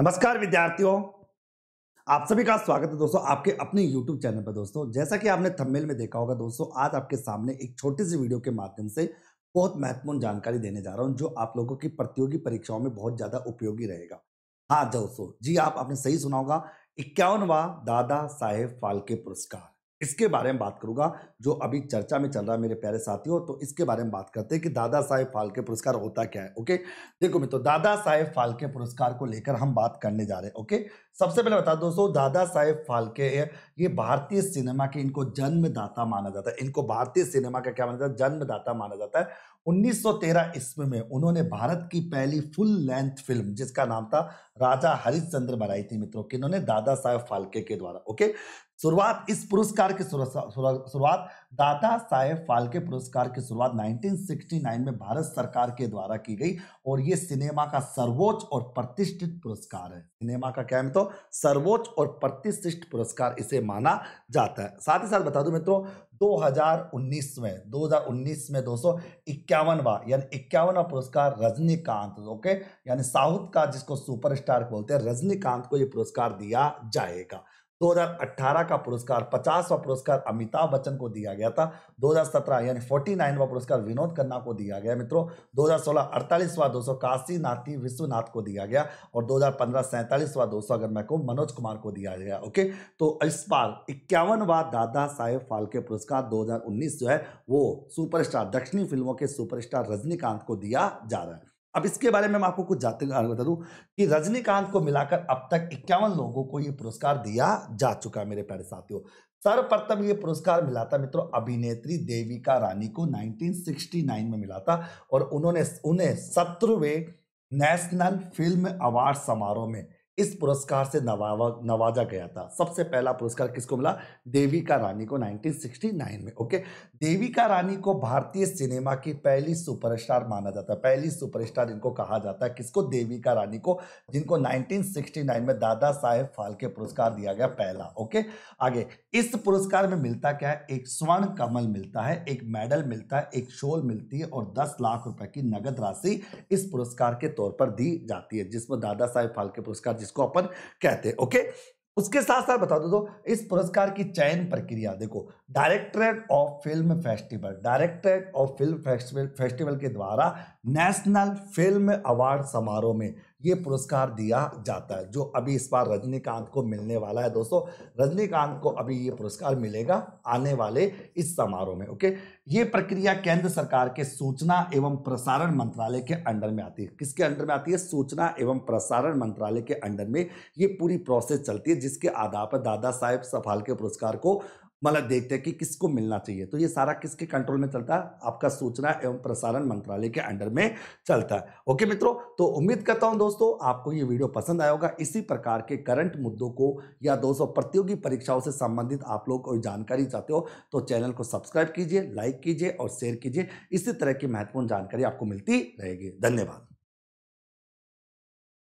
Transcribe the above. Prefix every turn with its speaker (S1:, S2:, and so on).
S1: नमस्कार विद्यार्थियों आप सभी का स्वागत है दोस्तों आपके अपने YouTube चैनल पर दोस्तों जैसा कि आपने थंबनेल में देखा होगा दोस्तों आज आपके सामने एक छोटी सी वीडियो के माध्यम से बहुत महत्वपूर्ण जानकारी देने जा रहा हूं जो आप लोगों की प्रतियोगी परीक्षाओं में बहुत ज़्यादा उपयोगी रहेगा हाँ दोस्तों जी आप आपने सही सुना होगा इक्यावनवा दादा साहेब फालके पुरस्कार इसके बारे में बात करूंगा जो अभी चर्चा में चल रहा है मेरे प्यारे साथियों तो इसके बारे में बात करते हैं कि दादा साहेब फाल्के पुरस्कार होता क्या है ओके देखो मित्रों दादा साहेब फाल्के पुरस्कार को लेकर हम बात करने जा रहे हैं ओके सबसे पहले बता दोस्तों दादा साहेब फाल्के ये भारतीय सिनेमा के इनको जन्मदाता माना जाता है इनको भारतीय सिनेमा का क्या माना जाता है जन्मदाता माना जाता है 1913 ईस्वी में उन्होंने भारत की पहली फुल लेंथ फिल्म जिसका नाम था राजा हरिश्चंद्र बनाई थी मित्रों कि इन्होंने दादा साहेब फाल्के के द्वारा ओके शुरुआत इस पुरस्कार की शुरुआत दादा साहेब फाल्के पुरस्कार की शुरुआत 1969 में भारत सरकार के द्वारा की गई और ये सिनेमा का सर्वोच्च और प्रतिष्ठित पुरस्कार है सिनेमा का क्या है मित्रों सर्वोच्च और प्रतिष्ठित पुरस्कार इसे माना जाता है साथ ही साथ बता दूं मित्रों 2019 में 2019 में दो सौ इक्यावनवा यानी इक्यावनवा पुरस्कार रजनीकांत ओके यानी साउथ का जिसको सुपरस्टार बोलते हैं रजनीकांत को यह पुरस्कार दिया जाएगा 2018 का पुरस्कार 50वां पुरस्कार अमिताभ बच्चन को दिया गया था 2017 यानी 49वां पुरस्कार विनोद खन्ना को दिया गया मित्रों 2016 अड़तालीसवां दो सौ काशी नाथी विश्वनाथ को दिया गया और 2015 सैंतालीसवां दो सौ अगर मैं कहूँ मनोज कुमार को दिया गया ओके तो इस बार इक्यावनवा दादा साहेब फाल्के पुरस्कार 2019 जो है वो सुपरस्टार दक्षिणी फिल्मों के सुपरस्टार रजनीकांत को दिया जा रहा है अब इसके बारे में मैं आपको कुछ जाते बता दूं कि रजनीकांत को मिलाकर अब तक इक्यावन लोगों को ये पुरस्कार दिया जा चुका है मेरे प्यारे साथियों सर्वप्रथम ये पुरस्कार मिला था मित्रों अभिनेत्री देविका रानी को 1969 में मिला था और उन्होंने उन्हें सत्रहवें नेशनल फिल्म अवार्ड समारोह में इस पुरस्कार से नवावा नवाजा गया था सबसे पहला पुरस्कार किसको मिला देविका रानी को 1969 में ओके देविका रानी को भारतीय सिनेमा की पहली सुपरस्टार माना जाता है पहली सुपरस्टार इनको कहा जाता है किसको देविका रानी को जिनको 1969 में दादा साहेब फाल्के पुरस्कार दिया गया पहला ओके आगे इस पुरस्कार में मिलता क्या है एक स्वर्ण कमल मिलता है एक मेडल मिलता है एक शोल मिलती है और दस लाख रुपए की नगद राशि इस पुरस्कार के तौर पर दी जाती है जिसमें दादा साहेब फाल्के पुरस्कार जिसको अपन कहते हैं ओके उसके साथ साथ बता दो तो इस पुरस्कार की चयन प्रक्रिया देखो directorate of film festival directorate of film festival festival के द्वारा नेशनल फिल्म अवार्ड समारोह में ये पुरस्कार दिया जाता है जो अभी इस बार रजनीकांत को मिलने वाला है दोस्तों रजनीकांत को अभी ये पुरस्कार मिलेगा आने वाले इस समारोह में ओके ये प्रक्रिया केंद्र सरकार के सूचना एवं प्रसारण मंत्रालय के अंडर में आती है किसके अंडर में आती है सूचना एवं प्रसारण मंत्रालय के अंडर में ये पूरी प्रोसेस चलती है जिसके आधार पर दादा साहेब सफाल के पुरस्कार को मतलब देखते हैं कि किसको मिलना चाहिए तो ये सारा किसके कंट्रोल में चलता है आपका सूचना एवं प्रसारण मंत्रालय के अंडर में चलता है ओके मित्रों तो उम्मीद करता हूं दोस्तों आपको ये वीडियो पसंद आया होगा इसी प्रकार के करंट मुद्दों को या दोस्तों प्रतियोगी परीक्षाओं से संबंधित आप लोग कोई जानकारी चाहते हो तो चैनल को सब्सक्राइब कीजिए लाइक कीजिए और शेयर कीजिए इसी तरह की महत्वपूर्ण जानकारी आपको मिलती रहेगी धन्यवाद